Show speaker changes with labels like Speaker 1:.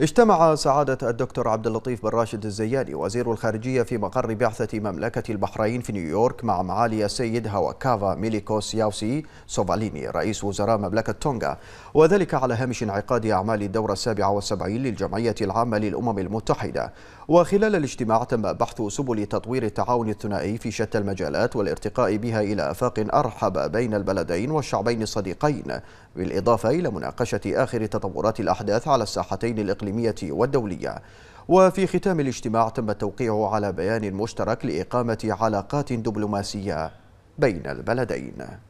Speaker 1: اجتمع سعادة الدكتور عبد اللطيف بن راشد الزياني وزير الخارجية في مقر بعثة مملكة البحرين في نيويورك مع معالي السيد هواكافا ميليكوس ياوسي سوفاليني رئيس وزراء مملكة تونغا وذلك على هامش انعقاد أعمال الدورة السابعة والسبعين للجمعية العامة للأمم المتحدة وخلال الاجتماع تم بحث سبل تطوير التعاون الثنائي في شتى المجالات والارتقاء بها إلى آفاق أرحب بين البلدين والشعبين الصديقين بالإضافة إلى مناقشة آخر تطورات الأحداث على الساحتين الإقليمية والدولية وفي ختام الاجتماع تم التوقيع على بيان مشترك لإقامة علاقات دبلوماسية بين البلدين